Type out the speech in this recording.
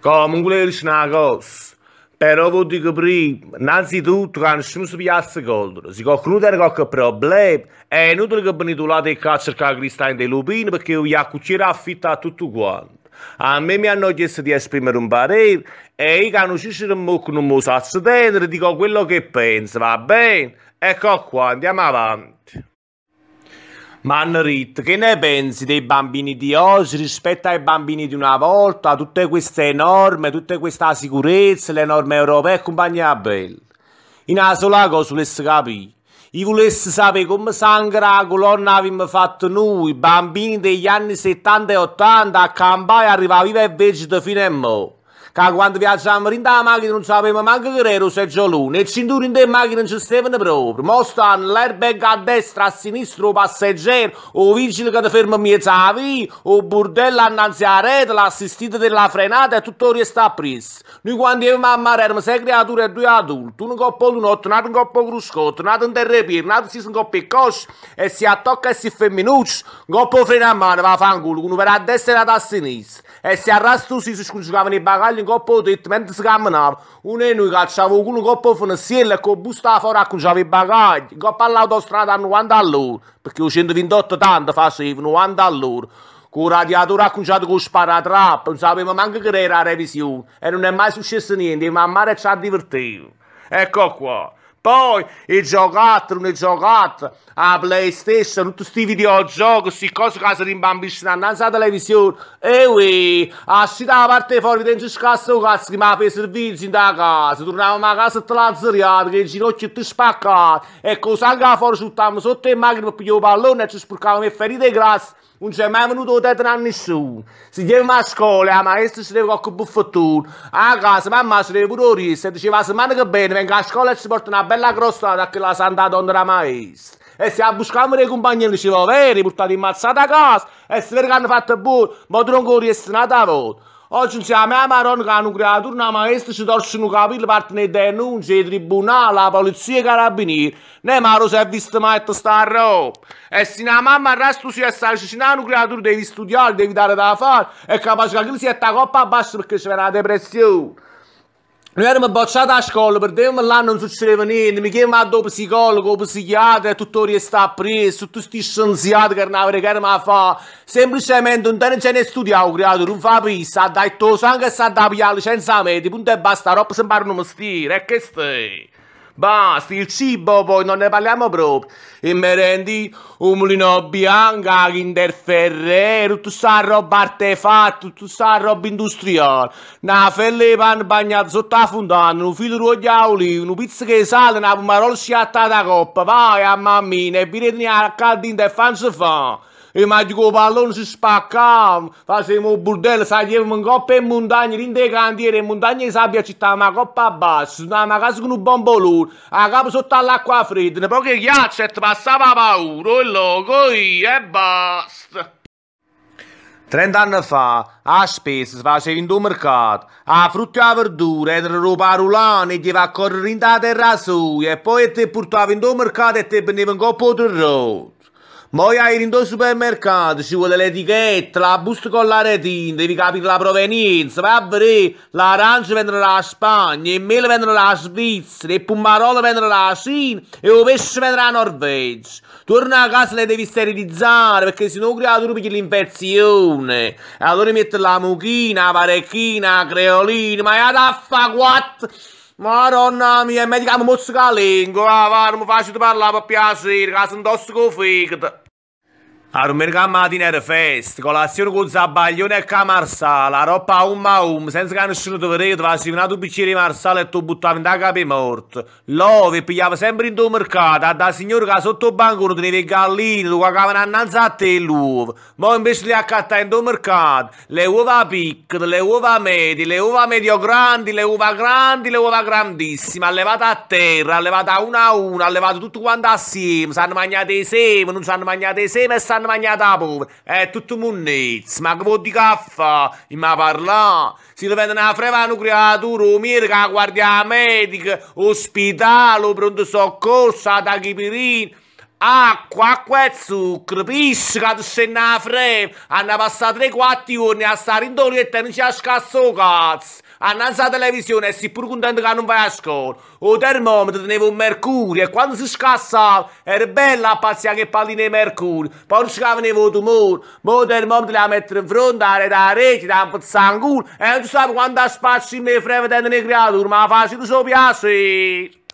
Comunque, una cosa. Però vi dico prima, innanzitutto, quando siamo su piazza Goldro, se qualcuno ha qualche problema, è inutile che venite là e a cercare Cristina dei Lupini perché io vi accucirò affitta a tutto quanto. A me mi hanno chiesto di esprimere un parere e io che non ci sono non mi so dentro, dico quello che penso, va bene? Ecco qua, andiamo avanti. Manrit, che ne pensi dei bambini di oggi rispetto ai bambini di una volta, tutte queste norme, tutta questa sicurezza, le norme europee e compagnia bella? In una sola cosa volessi capire. Io volessi sapere come sangra la colonna avevamo fatto noi, bambini degli anni 70 e 80, a campare arrivava viva e vegeta fino a mo' che quando viaggiamo in da macchina non sapevamo manco che era un seggiolone e il cinturino in macchina non ci stavano proprio. Mo stanno l'airbag a destra, a sinistra, o passeggero, o vigile che ti ferma a mezzo alla o bordello innanzi a rete, l'assistita della frenata e tutto resta appresso. Noi quando eravamo a mare eravamo sei creature e due adulti, uno coppo lunotto, un altro coppo cruscotto, un altro in un altro si scoppia il e si attocca e si femminucci un coppo frena a mano, va a fanculo, uno per a destra e a sinistra. E se arrastusi si scongiugavano i bagagli mentre kopov ditment skamnav. Unenu cacciavo un kopov in siella con a raccucciava i bagagli. Coppa all'autostrada a 90 all'ora. Perché il 128 tanto facevano 90 all'ora. Con il radiatore accunciato con sparatrap. Non sapevo neanche che era la revisione. E non è mai successo niente, ma a mare ci ha divertito. Ecco qua. Poi il giocattolo, ne giocato a PlayStation, tutti questi videogiochi, queste cose che si rimbambiscono innanzi alla televisione. E qui, uscita la parte fuori, dentro il cazzo, cazzo, che mi ha fatto i servizi da casa. Tornavamo a casa tlanzeriati, che i ginocchi ti spaccati. E cosa anche fuori, sottiamo sotto in macchina per pigliare il pallone e ci spurcavamo le ferite grasse. Non c'è mai venuto dietro a nessuno. Si chiama a scuola, la maestra si deve qualche buffattone. Ah, a casa, mamma si deve pure rissa. Diceva, ah, settimana che bene, venga a scuola e si porta una bella crostata a quella santa donna la maestra. E se a buscavamo dei compagni, diceva, veri, portate immazzata a casa. E se vedi che hanno fatto buono, ma tu non corri e se ne Oggi insieme a Marone che è una creatura maestra ci torce un capello, partono le denunce, i tribunali, la polizia e i carabinieri. Ne Maro si è visto mai questa roba. E se una mamma arresta si è assassina una creatura devi studiare, devi dare da fare, è capace che si è attaccata a basso perché c'è una depressione. Noi eravamo bocciati a scuola, perdevamo là, non succedeva niente, mi chiamava dopo psicologo, psichiatra, tutto resta preso, tutti questi scienziati che erano che erano a fare, semplicemente non c'è ne studiato, creato, non fa pista, dai toso, anche se da pigliare la licenza media, punto e basta, roba sembra un mestiere, e che stai? Basta, il cibo poi non ne parliamo proprio. E merendi, un mulino bianca, Kinder Ferrero, tutta sta roba artefatta, tutta sta roba industriale. Una felle di pane bagnata sotto la fontana, un filo di rogliauli, una pizza che sale, una pomarola sciattata a coppa. Vai a mammina e vi a caldo in defanza fa. E magico pallone si spaccava, facevamo burdello, saliamo in coppa in montagna, in dei cantieri, in montagna di sabbia città, una coppa a basso, a casa con un bombolone, a capo sotto all'acqua fredda, ne poche ghiacce e passava paura, e il loco e basta. Trent'anni fa, a spesa si faceva in un mercato, a frutti e a verdura, e roba rulana, e a correre in terra sua, e poi te portava in un mercato e te prendeva un coppo di roba. Mo hai in al supermercato, ci vuole l'etichetta, la busta con la retina, devi capire la provenienza, va a vedere, l'arancia vende la Spagna, il mele vende la Svizzera, il pomarolo vende la Cina e il pesce vende la Norvegia. Torna a casa le devi sterilizzare perché se no creatura pigli l'infezione. E Allora metti la mucchina, la parecchina, la creolina, ma è da fa quattro... Madonna mia, mi dica, mi mozzica la lingua, va, non mi faccio parlare per piacere, che sono con fegato. A rumerca mattina fest, colazione con zabaglione e camarsa, la a um a um, senza che nessuno ti vedeva, facevi una bicchiere di marsala e tu buttavi in capo morto. L'ove pigliava sempre in tuo mercato, a da signore che sotto il banco non teneva il gallino, tu cagavano annanza a te l'uovo. Ma invece li accattava in tuo mercato, le uova piccole, le uova medie, le uova medio grandi, le uova grandi, le uova grandissime, allevate a terra, allevate a una a una, allevate tutto quanto assieme, sanno mangiate i semi, non sanno mangiate i semi e sanno hanno mangiato la povera. È tutto munnezza, ma che vuol di caffa? Ma parla. Si vengono a frevare una creatura, o mirca, la guardia medica, ospedale, pronto soccorso, tachipirina acqua, acqua e zucchero, pisca, tu sei una frema, hanno passato 3-4 giorni a stare in dolore e te non ci ha scasso cazzo. A nasa televisão televisione se si pure contento che non vai a scuola, o termometro teneva un mercurio e quando si scassava era bella a passare che palline di mercurio, poi non ci aveva un tumore, ma il termometro la mettere in fronte, la rete, la ampuzzare in culo e non si sa quanto spazio dentro frega di una creatura, ma facile solo piacere.